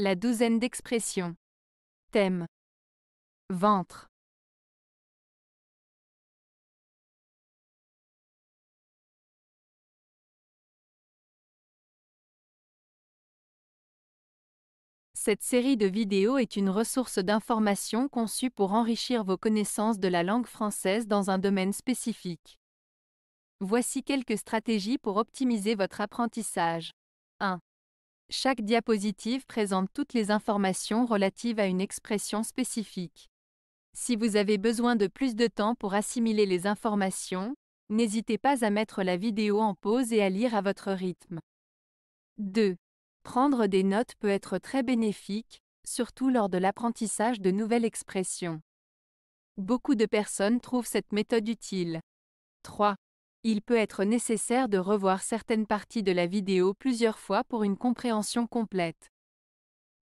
La douzaine d'expressions. Thème. Ventre. Cette série de vidéos est une ressource d'information conçue pour enrichir vos connaissances de la langue française dans un domaine spécifique. Voici quelques stratégies pour optimiser votre apprentissage. 1. Chaque diapositive présente toutes les informations relatives à une expression spécifique. Si vous avez besoin de plus de temps pour assimiler les informations, n'hésitez pas à mettre la vidéo en pause et à lire à votre rythme. 2. Prendre des notes peut être très bénéfique, surtout lors de l'apprentissage de nouvelles expressions. Beaucoup de personnes trouvent cette méthode utile. 3 il peut être nécessaire de revoir certaines parties de la vidéo plusieurs fois pour une compréhension complète.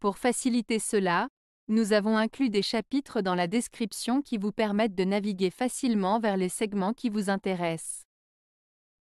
Pour faciliter cela, nous avons inclus des chapitres dans la description qui vous permettent de naviguer facilement vers les segments qui vous intéressent.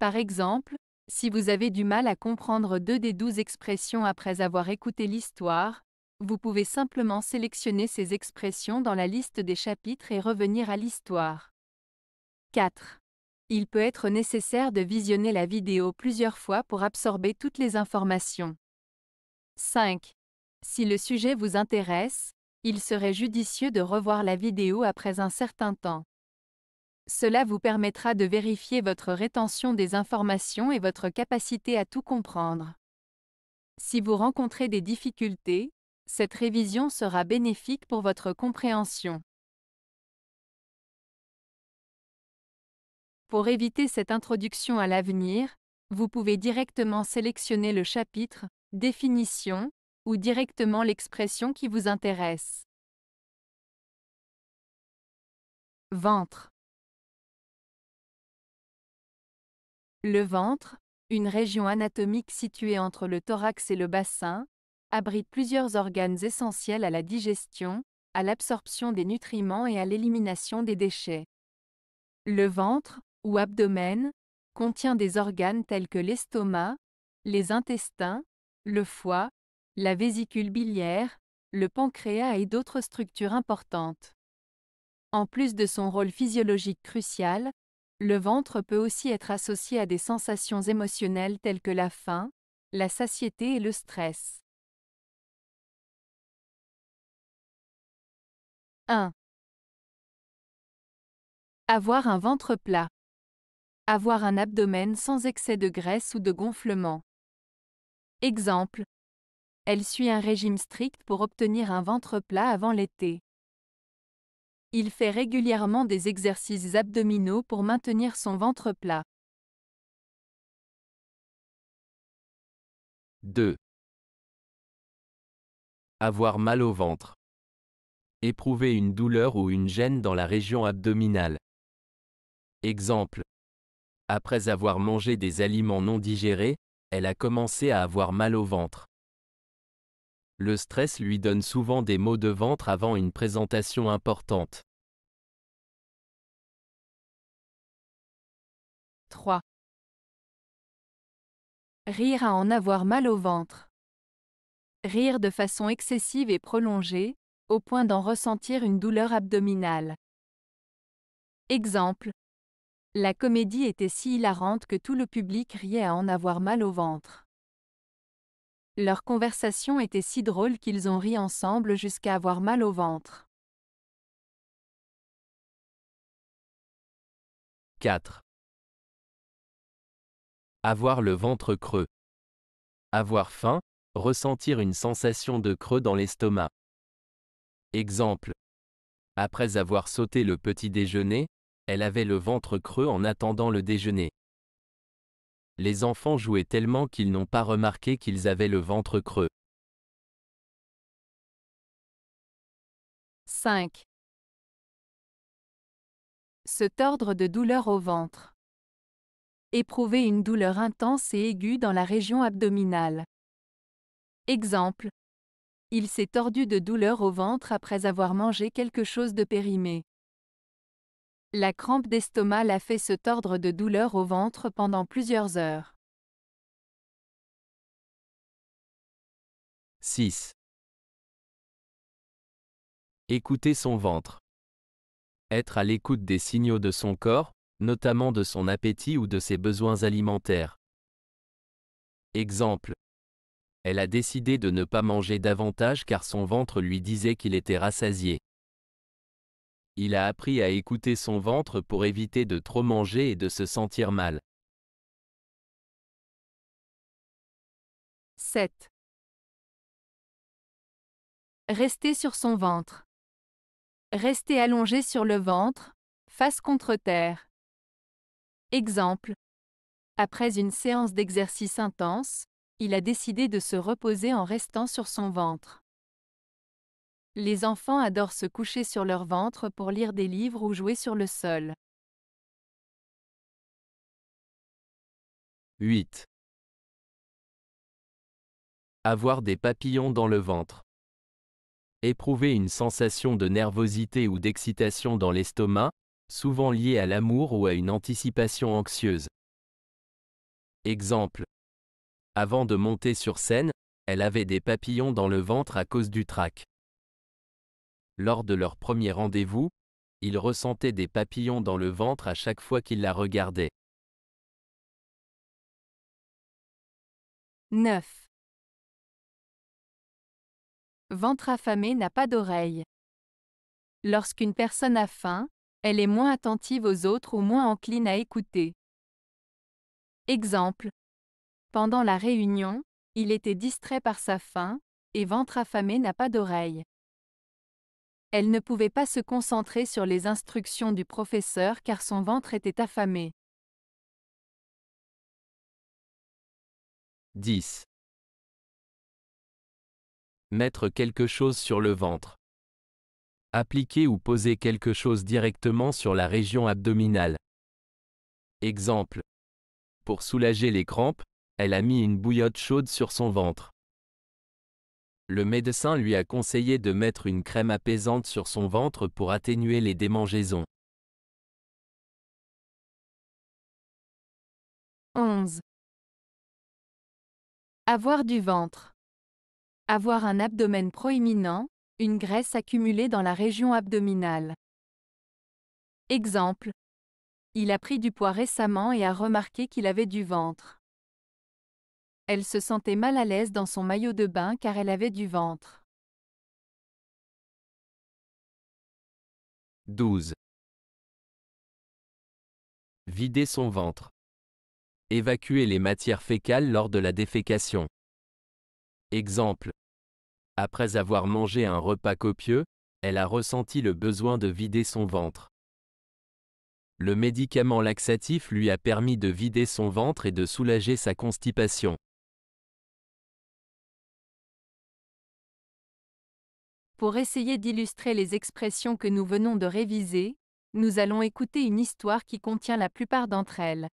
Par exemple, si vous avez du mal à comprendre deux des douze expressions après avoir écouté l'histoire, vous pouvez simplement sélectionner ces expressions dans la liste des chapitres et revenir à l'histoire. 4. Il peut être nécessaire de visionner la vidéo plusieurs fois pour absorber toutes les informations. 5. Si le sujet vous intéresse, il serait judicieux de revoir la vidéo après un certain temps. Cela vous permettra de vérifier votre rétention des informations et votre capacité à tout comprendre. Si vous rencontrez des difficultés, cette révision sera bénéfique pour votre compréhension. Pour éviter cette introduction à l'avenir, vous pouvez directement sélectionner le chapitre, définition, ou directement l'expression qui vous intéresse. Ventre. Le ventre, une région anatomique située entre le thorax et le bassin, abrite plusieurs organes essentiels à la digestion, à l'absorption des nutriments et à l'élimination des déchets. Le ventre, ou abdomen, contient des organes tels que l'estomac, les intestins, le foie, la vésicule biliaire, le pancréas et d'autres structures importantes. En plus de son rôle physiologique crucial, le ventre peut aussi être associé à des sensations émotionnelles telles que la faim, la satiété et le stress. 1. Avoir un ventre plat. Avoir un abdomen sans excès de graisse ou de gonflement. Exemple. Elle suit un régime strict pour obtenir un ventre plat avant l'été. Il fait régulièrement des exercices abdominaux pour maintenir son ventre plat. 2. Avoir mal au ventre. Éprouver une douleur ou une gêne dans la région abdominale. Exemple après avoir mangé des aliments non digérés, elle a commencé à avoir mal au ventre. Le stress lui donne souvent des maux de ventre avant une présentation importante. 3. Rire à en avoir mal au ventre. Rire de façon excessive et prolongée, au point d'en ressentir une douleur abdominale. Exemple, la comédie était si hilarante que tout le public riait à en avoir mal au ventre. Leur conversation était si drôle qu'ils ont ri ensemble jusqu'à avoir mal au ventre. 4. Avoir le ventre creux. Avoir faim, ressentir une sensation de creux dans l'estomac. Exemple. Après avoir sauté le petit déjeuner, elle avait le ventre creux en attendant le déjeuner. Les enfants jouaient tellement qu'ils n'ont pas remarqué qu'ils avaient le ventre creux. 5. Se tordre de douleur au ventre. Éprouver une douleur intense et aiguë dans la région abdominale. Exemple. Il s'est tordu de douleur au ventre après avoir mangé quelque chose de périmé. La crampe d'estomac l'a fait se tordre de douleur au ventre pendant plusieurs heures. 6. Écouter son ventre. Être à l'écoute des signaux de son corps, notamment de son appétit ou de ses besoins alimentaires. Exemple. Elle a décidé de ne pas manger davantage car son ventre lui disait qu'il était rassasié il a appris à écouter son ventre pour éviter de trop manger et de se sentir mal. 7. Rester sur son ventre. Rester allongé sur le ventre, face contre terre. Exemple. Après une séance d'exercice intense, il a décidé de se reposer en restant sur son ventre. Les enfants adorent se coucher sur leur ventre pour lire des livres ou jouer sur le sol. 8. Avoir des papillons dans le ventre. Éprouver une sensation de nervosité ou d'excitation dans l'estomac, souvent liée à l'amour ou à une anticipation anxieuse. Exemple. Avant de monter sur scène, elle avait des papillons dans le ventre à cause du trac lors de leur premier rendez-vous, il ressentait des papillons dans le ventre à chaque fois qu'il la regardait. 9. Ventre affamé n'a pas d'oreille. Lorsqu'une personne a faim, elle est moins attentive aux autres ou moins encline à écouter. Exemple. Pendant la réunion, il était distrait par sa faim, et ventre affamé n'a pas d'oreille. Elle ne pouvait pas se concentrer sur les instructions du professeur car son ventre était affamé. 10. Mettre quelque chose sur le ventre. Appliquer ou poser quelque chose directement sur la région abdominale. Exemple. Pour soulager les crampes, elle a mis une bouillotte chaude sur son ventre le médecin lui a conseillé de mettre une crème apaisante sur son ventre pour atténuer les démangeaisons. 11. Avoir du ventre. Avoir un abdomen proéminent, une graisse accumulée dans la région abdominale. Exemple. Il a pris du poids récemment et a remarqué qu'il avait du ventre. Elle se sentait mal à l'aise dans son maillot de bain car elle avait du ventre. 12. Vider son ventre. Évacuer les matières fécales lors de la défécation. Exemple. Après avoir mangé un repas copieux, elle a ressenti le besoin de vider son ventre. Le médicament laxatif lui a permis de vider son ventre et de soulager sa constipation. Pour essayer d'illustrer les expressions que nous venons de réviser, nous allons écouter une histoire qui contient la plupart d'entre elles.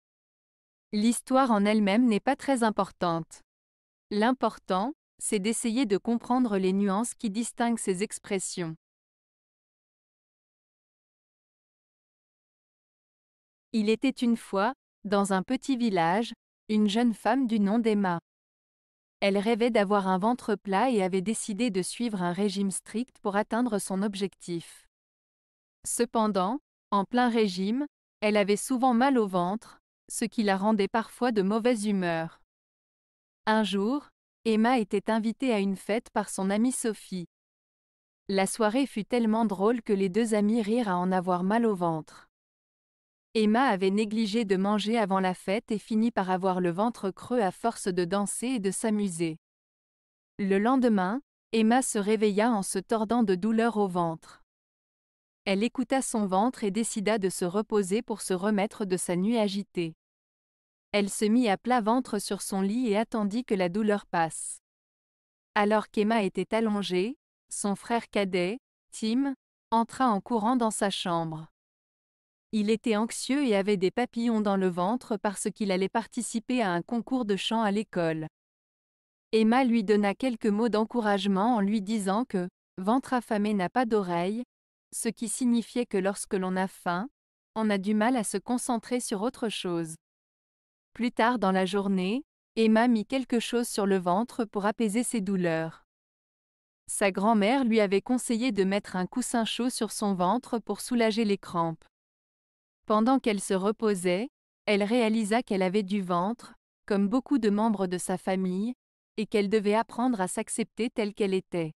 L'histoire en elle-même n'est pas très importante. L'important, c'est d'essayer de comprendre les nuances qui distinguent ces expressions. Il était une fois, dans un petit village, une jeune femme du nom d'Emma. Elle rêvait d'avoir un ventre plat et avait décidé de suivre un régime strict pour atteindre son objectif. Cependant, en plein régime, elle avait souvent mal au ventre, ce qui la rendait parfois de mauvaise humeur. Un jour, Emma était invitée à une fête par son amie Sophie. La soirée fut tellement drôle que les deux amies rirent à en avoir mal au ventre. Emma avait négligé de manger avant la fête et finit par avoir le ventre creux à force de danser et de s'amuser. Le lendemain, Emma se réveilla en se tordant de douleur au ventre. Elle écouta son ventre et décida de se reposer pour se remettre de sa nuit agitée. Elle se mit à plat ventre sur son lit et attendit que la douleur passe. Alors qu'Emma était allongée, son frère cadet, Tim, entra en courant dans sa chambre. Il était anxieux et avait des papillons dans le ventre parce qu'il allait participer à un concours de chant à l'école. Emma lui donna quelques mots d'encouragement en lui disant que ventre affamé n'a pas d'oreille, ce qui signifiait que lorsque l'on a faim, on a du mal à se concentrer sur autre chose. Plus tard dans la journée, Emma mit quelque chose sur le ventre pour apaiser ses douleurs. Sa grand-mère lui avait conseillé de mettre un coussin chaud sur son ventre pour soulager les crampes. Pendant qu'elle se reposait, elle réalisa qu'elle avait du ventre, comme beaucoup de membres de sa famille, et qu'elle devait apprendre à s'accepter telle qu'elle était.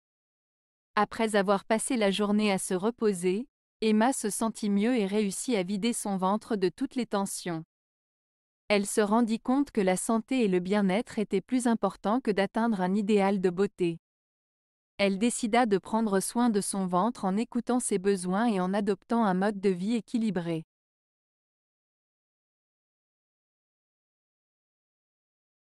Après avoir passé la journée à se reposer, Emma se sentit mieux et réussit à vider son ventre de toutes les tensions. Elle se rendit compte que la santé et le bien-être étaient plus importants que d'atteindre un idéal de beauté. Elle décida de prendre soin de son ventre en écoutant ses besoins et en adoptant un mode de vie équilibré.